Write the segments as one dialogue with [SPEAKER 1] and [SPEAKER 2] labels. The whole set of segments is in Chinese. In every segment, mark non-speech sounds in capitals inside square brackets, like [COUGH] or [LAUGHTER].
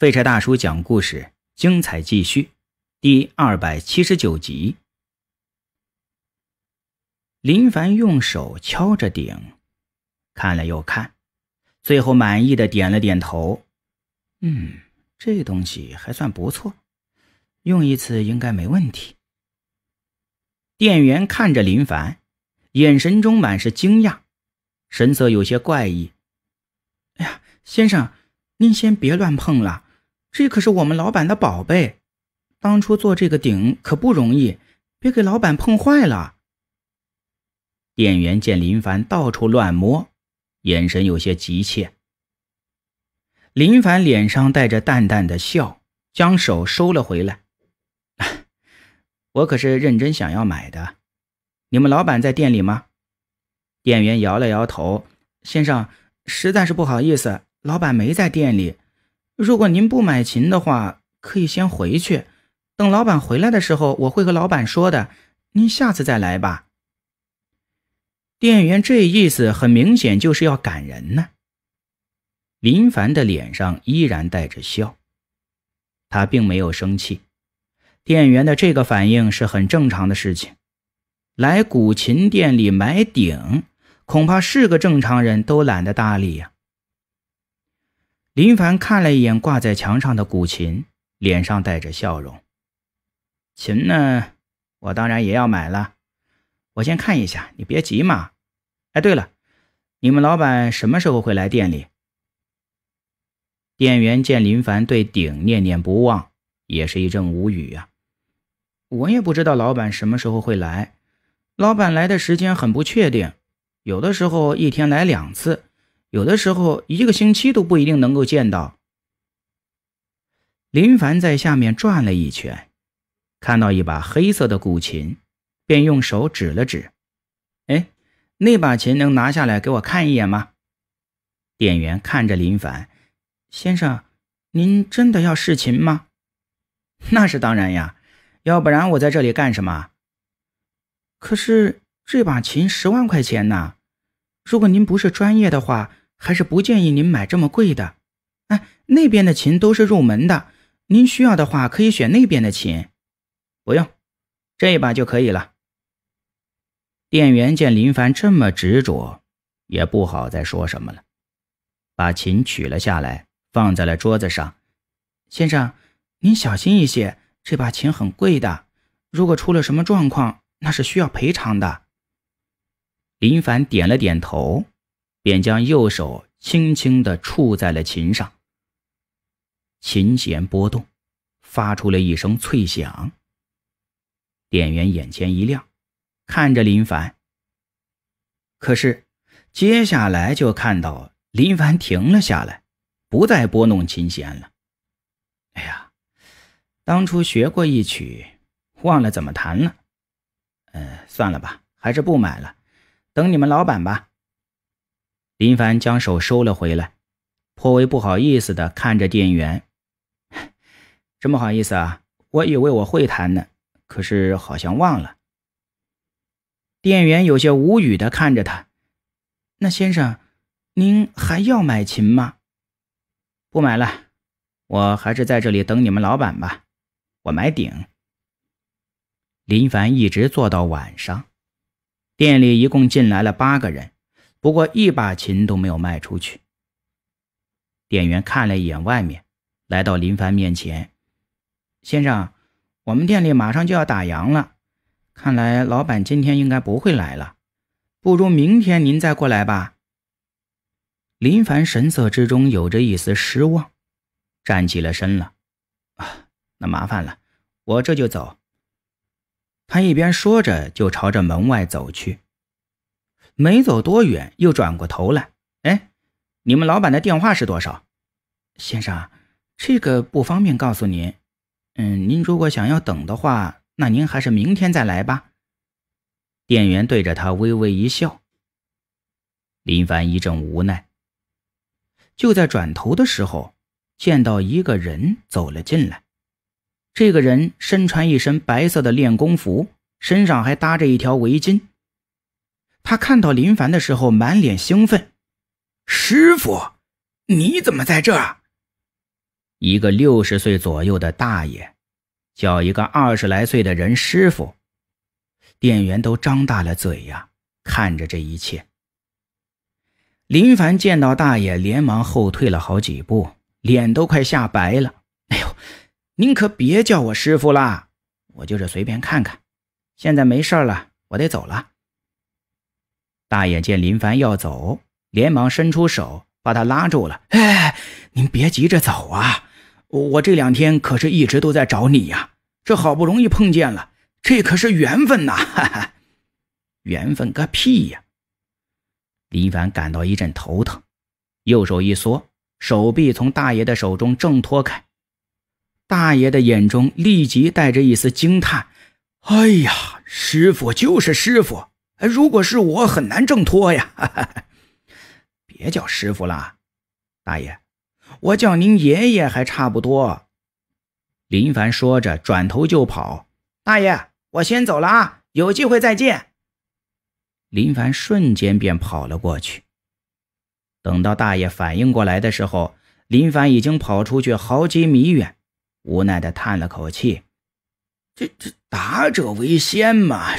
[SPEAKER 1] 废柴大叔讲故事，精彩继续，第二百七十九集。林凡用手敲着顶，看了又看，最后满意的点了点头。嗯，这东西还算不错，用一次应该没问题。店员看着林凡，眼神中满是惊讶，神色有些怪异。哎呀，先生，您先别乱碰了。这可是我们老板的宝贝，当初做这个鼎可不容易，别给老板碰坏了。店员见林凡到处乱摸，眼神有些急切。林凡脸上带着淡淡的笑，将手收了回来。[LAUGHS] 我可是认真想要买的，你们老板在店里吗？店员摇了摇头：“先生，实在是不好意思，老板没在店里。”如果您不买琴的话，可以先回去。等老板回来的时候，我会和老板说的。您下次再来吧。店员这意思很明显就是要赶人呢。林凡的脸上依然带着笑，他并没有生气。店员的这个反应是很正常的事情。来古琴店里买鼎，恐怕是个正常人都懒得搭理呀。林凡看了一眼挂在墙上的古琴，脸上带着笑容。琴呢，我当然也要买了。我先看一下，你别急嘛。哎，对了，你们老板什么时候会来店里？店员见林凡对鼎念念不忘，也是一阵无语呀。我也不知道老板什么时候会来，老板来的时间很不确定，有的时候一天来两次。有的时候一个星期都不一定能够见到。林凡在下面转了一圈，看到一把黑色的古琴，便用手指了指：“哎，那把琴能拿下来给我看一眼吗？”店员看着林凡：“先生，您真的要试琴吗？”“那是当然呀，要不然我在这里干什么？”“可是这把琴十万块钱呢，如果您不是专业的话。”还是不建议您买这么贵的。哎，那边的琴都是入门的，您需要的话可以选那边的琴。不用，这一把就可以了。店员见林凡这么执着，也不好再说什么了，把琴取了下来，放在了桌子上。先生，您小心一些，这把琴很贵的，如果出了什么状况，那是需要赔偿的。林凡点了点头。便将右手轻轻地触在了琴上，琴弦拨动，发出了一声脆响。店员眼前一亮，看着林凡。可是接下来就看到林凡停了下来，不再拨弄琴弦了。哎呀，当初学过一曲，忘了怎么弹了。嗯，算了吧，还是不买了，等你们老板吧。林凡将手收了回来，颇为不好意思的看着店员：“真 [LAUGHS] 不好意思啊，我以为我会弹呢，可是好像忘了。”店员有些无语的看着他：“那先生，您还要买琴吗？”“不买了，我还是在这里等你们老板吧。我买顶。”林凡一直坐到晚上，店里一共进来了八个人。不过一把琴都没有卖出去。店员看了一眼外面，来到林凡面前：“先生，我们店里马上就要打烊了，看来老板今天应该不会来了，不如明天您再过来吧。”林凡神色之中有着一丝失望，站起了身了：“啊，那麻烦了，我这就走。”他一边说着，就朝着门外走去。没走多远，又转过头来。哎，你们老板的电话是多少？先生，这个不方便告诉您。嗯，您如果想要等的话，那您还是明天再来吧。店员对着他微微一笑。林凡一阵无奈。就在转头的时候，见到一个人走了进来。这个人身穿一身白色的练功服，身上还搭着一条围巾。他看到林凡的时候，满脸兴奋。“师傅，你怎么在这？”一个六十岁左右的大爷叫一个二十来岁的人“师傅”，店员都张大了嘴呀，看着这一切。林凡见到大爷，连忙后退了好几步，脸都快吓白了。“哎呦，您可别叫我师傅啦，我就是随便看看，现在没事了，我得走了。”大爷见林凡要走，连忙伸出手把他拉住了。“哎，您别急着走啊！我这两天可是一直都在找你呀，这好不容易碰见了，这可是缘分呐！”“哈哈。缘分个屁呀！”林凡感到一阵头疼，右手一缩，手臂从大爷的手中挣脱开。大爷的眼中立即带着一丝惊叹：“哎呀，师傅就是师傅。”哎，如果是我，很难挣脱呀！[LAUGHS] 别叫师傅了，大爷，我叫您爷爷还差不多。林凡说着，转头就跑。大爷，我先走了啊，有机会再见。林凡瞬间便跑了过去。等到大爷反应过来的时候，林凡已经跑出去好几米远，无奈的叹了口气：“这这，打者为先嘛。”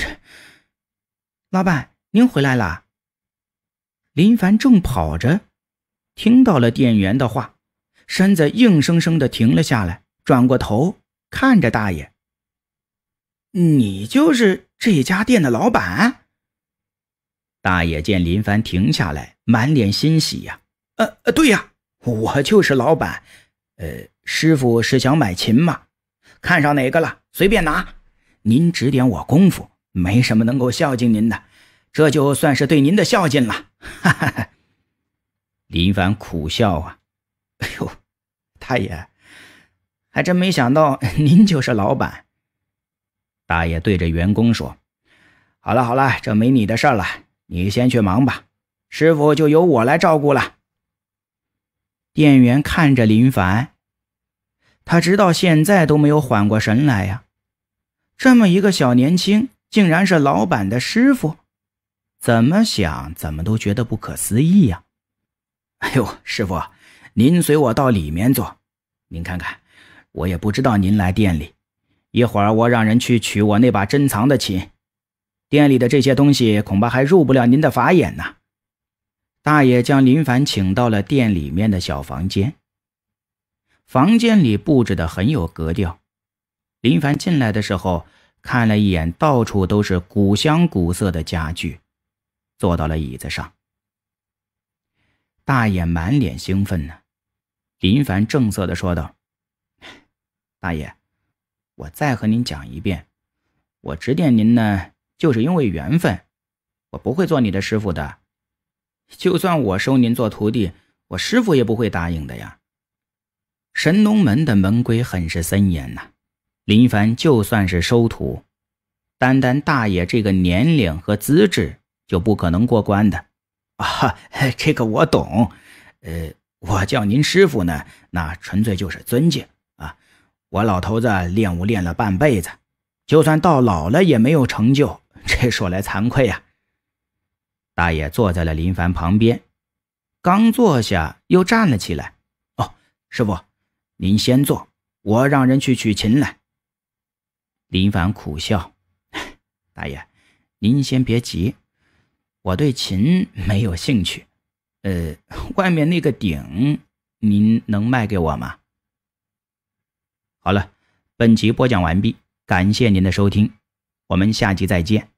[SPEAKER 1] 老板，您回来了。林凡正跑着，听到了店员的话，身子硬生生的停了下来，转过头看着大爷：“你就是这家店的老板？”大爷见林凡停下来，满脸欣喜呀：“呃，呃，对呀，我就是老板。呃，师傅是想买琴吗？看上哪个了，随便拿。您指点我功夫。”没什么能够孝敬您的，这就算是对您的孝敬了。哈哈！林凡苦笑啊，哎呦，大爷，还真没想到您就是老板。大爷对着员工说：“好了好了，这没你的事了，你先去忙吧，师傅就由我来照顾了。”店员看着林凡，他直到现在都没有缓过神来呀，这么一个小年轻。竟然是老板的师傅，怎么想怎么都觉得不可思议呀！哎呦，师傅，您随我到里面坐，您看看，我也不知道您来店里，一会儿我让人去取我那把珍藏的琴，店里的这些东西恐怕还入不了您的法眼呢。大爷将林凡请到了店里面的小房间，房间里布置的很有格调，林凡进来的时候。看了一眼，到处都是古香古色的家具，坐到了椅子上。大爷满脸兴奋呢。林凡正色的说道：“ [SIGHS] 大爷，我再和您讲一遍，我指点您呢，就是因为缘分。我不会做你的师傅的，就算我收您做徒弟，我师傅也不会答应的呀。神农门的门规很是森严呐。”林凡就算是收徒，单单大爷这个年龄和资质就不可能过关的。啊，这个我懂。呃，我叫您师傅呢，那纯粹就是尊敬啊。我老头子练武练了半辈子，就算到老了也没有成就，这说来惭愧呀。大爷坐在了林凡旁边，刚坐下又站了起来。哦，师傅，您先坐，我让人去取琴来。林凡苦笑：“大爷，您先别急，我对琴没有兴趣。呃，外面那个鼎，您能卖给我吗？”好了，本集播讲完毕，感谢您的收听，我们下集再见。